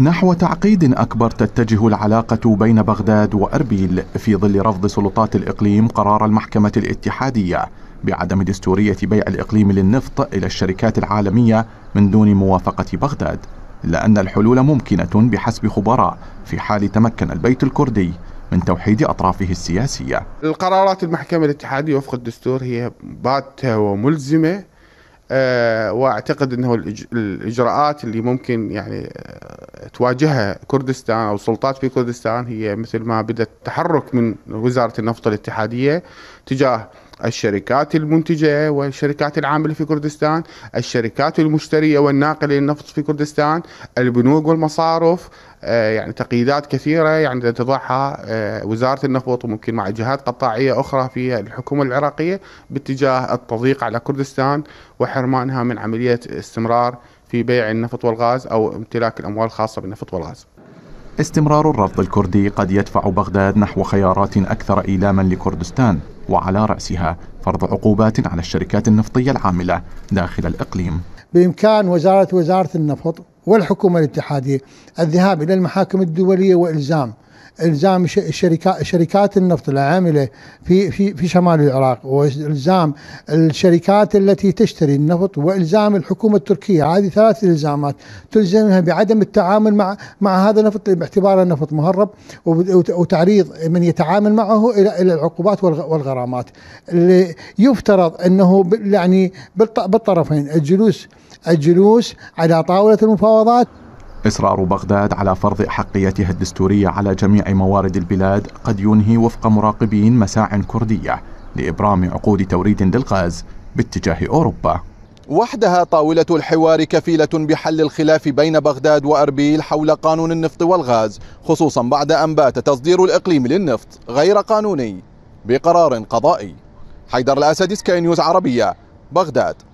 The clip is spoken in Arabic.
نحو تعقيد أكبر تتجه العلاقة بين بغداد وأربيل في ظل رفض سلطات الإقليم قرار المحكمة الاتحادية بعدم دستورية بيع الإقليم للنفط إلى الشركات العالمية من دون موافقة بغداد لان الحلول ممكنة بحسب خبراء في حال تمكن البيت الكردي من توحيد أطرافه السياسية القرارات المحكمة الاتحادية وفق الدستور هي باتة وملزمة أه واعتقد انه الاجراءات اللي ممكن يعني آه، تواجهها كردستان او السلطات في كردستان هي مثل ما بدات تحرك من وزاره النفط الاتحاديه تجاه الشركات المنتجة والشركات العاملة في كردستان الشركات المشترية والناقلة للنفط في كردستان البنوك والمصارف آه، يعني تقييدات كثيرة يعني تضعها آه، وزارة النفط وممكن مع جهات قطاعية أخرى في الحكومة العراقية باتجاه التضييق على كردستان وحرمانها من عملية استمرار في بيع النفط والغاز أو امتلاك الأموال الخاصة بالنفط والغاز استمرار الرفض الكردي قد يدفع بغداد نحو خيارات أكثر إيلاما لكردستان وعلى رأسها فرض عقوبات على الشركات النفطية العاملة داخل الإقليم بإمكان وزارة وزارة النفط والحكومة الاتحادية الذهاب إلى المحاكم الدولية وإلزام الزام الشركات شركات النفط العامله في في في شمال العراق والزام الشركات التي تشتري النفط والزام الحكومه التركيه هذه ثلاث الزامات تلزمها بعدم التعامل مع مع هذا النفط باعتباره نفط مهرب وتعريض من يتعامل معه الى الى العقوبات والغرامات اللي يفترض انه يعني بالطرفين الجلوس الجلوس على طاوله المفاوضات إصرار بغداد على فرض أحقيتها الدستورية على جميع موارد البلاد قد ينهي وفق مراقبين مساع كردية لإبرام عقود توريد للغاز باتجاه أوروبا وحدها طاولة الحوار كفيلة بحل الخلاف بين بغداد وأربيل حول قانون النفط والغاز خصوصا بعد أن بات تصدير الإقليم للنفط غير قانوني بقرار قضائي حيدر الأسد سكاي نيوز عربية بغداد